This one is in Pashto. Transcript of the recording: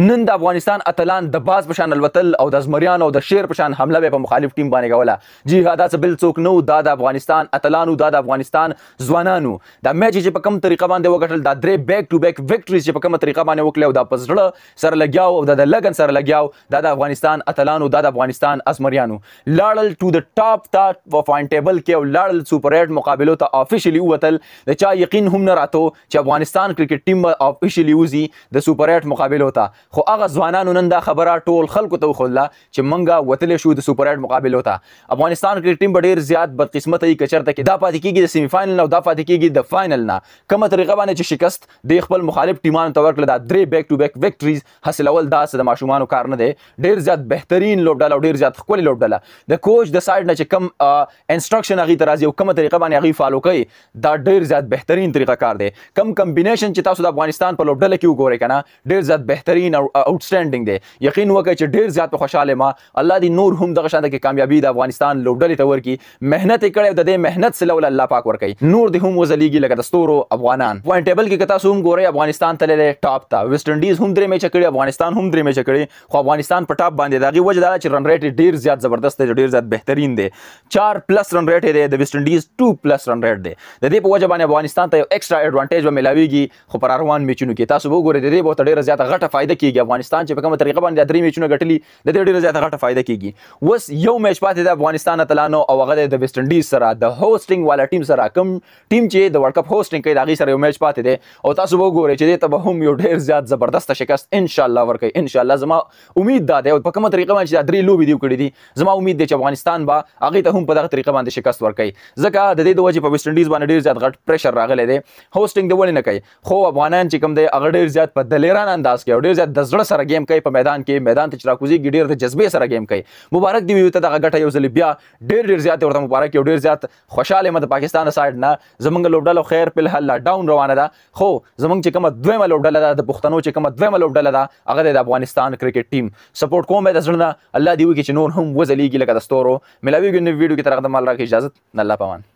نن د افغانستان اتلان د باز پشان الوتل او د زمریان او د شیر پشان حمله به په مخالف ټیم باندې کوله جی هدا څه بل څوک نو دا د افغانستان اتلانو دا د افغانستان ځوانانو دا میچ چې په کوم طریقه باندې وګټل دا درې بیک ټو بیک وکټریز چې په کوم طریقه باندې وکړل او دا پزړه سره لګیاو او دا د لګن سره لګیاو دا د افغانستان اتلانو دا د افغانستان ازمریانو لاړل ټو د ټاپ تا په پوینټ ټیبل کې او لاړل سپر 8 مقابلو ته افیشلی وتل د چا یقین هم نه راتو چې افغانستان کرکټ ټیم افیشلی وزي د سپر 8 مقابلو ته خو هغه ځوانانو نن دا خبره ټول خلکو ته وخوله چې منګه وتلې شو د سپر ایټ مقابله وته افغانستان کرکټ ټیم ډیر زیات بدقسمت ای کچرته کې دا پاتې کیږي د سیمی فائنل او دا پاتې کیږي د فائنل نه کومه طریقه باندې چې شکست د خپل مخالف ټیمانو ته ورکړه دا درې بیک ټو بیک وکټریز حاصلول دا د ماشومانو کار نه دی ډیر زیات بهترین لوبډاله او ډیر زیات ښکلی لوبډاله د کوچ د سایډ نه چې کم انسترکشن هغه ترازی او کومه طریقه باندې هغه فالو کوي دا ډیر زیات بهترین طریقه کار دی کم کمبینیشن چې تاسو د افغانستان په لوبډله کې وګورئ کنه ډیر زیات بهترین یقین او آوټستانډینګ دی یقین وکړئ چې ډیر زیات خوشاله ما الله دې نور هم دغه شان د کامیابی د افغانستان لوډلې ته ورکی مهنت کړي د دې مهنت سره ول الله پاک ورکړي نور دې هم وزلیږي لکه د ستورو افغانان پوینټ ټیبل کې کتا سوم ګوري افغانستان تللی ټاپ ته ویسټ انډیز هم درې میچ کړي افغانستان هم درې میچ کړي خو افغانستان په ټاپ باندې دغه وجه دا چې رن ریټ ډیر زیات زبردست دی ډیر زیات بهترین دی 4 پلس رن ریټ دی د ویسټ انډیز 2 پلس رن ریټ دی د دې په وجه باندې افغانستان ته یو ایکسترا ایڈوانټیج به ملاويږي خو پر روان میچونو کې تاسو وګورئ د دې به ډیره زیاته غټه فائدہ کیږي افغانستان چې په کومه طریقه باندې درې میچونه ګټلي د دې ډیره زیاته غټه فائدہ کیږي اوس یو میچ پاتې د افغانستان اتلانو او هغه د ویسټ انډیز سره د هوستینګ والا ټیم سره کوم ټیم چې د ورلد کپ هوستینګ کوي د هغه سره یو میچ پاتې دی او تاسو وګورئ چې دې ته به هم یو ډیر زیات زبردست شکست ان شاء الله ورکړي ان شاء الله زما امید دا دی په کومه طریقه باندې درې لوبي دی کړې دي زما امید دی چې افغانستان به هغه ته هم په دغه طریقه باندې شکست ورکړي ځکه د دې د وجې په ویسټ انډیز باندې ډیر زیات غټ پریشر راغلی دی هوستینګ دی ولې نه کوي خو افغانان چې کوم دی هغه ډیر زیات په دلیران انداز کې ډیر زیات د زړه سره گیم کوي په میدان کې میدان ته چې راکوزیږي ډېر د جذبې سره گیم کوي مبارک دی وي ته دغه غټه یو ځل بیا ډېر ډېر زیات ورته مبارک یو ډېر زیات خوشاله مده پاکستان سایډ نه زمونږ لوبډلو خیر په الحال ډاون روانه ده خو زمونږ چې کومه دویمه لوبډله ده د پښتنو چې کومه دویمه لوبډله ده هغه د افغانستان کرکټ ټیم سپورټ کوم د زړه الله دی وي چې نور هم وځلېږي لکه د ستورو ملاویږي نو ویډیو کې ترغه د مال راکې اجازه الله پامان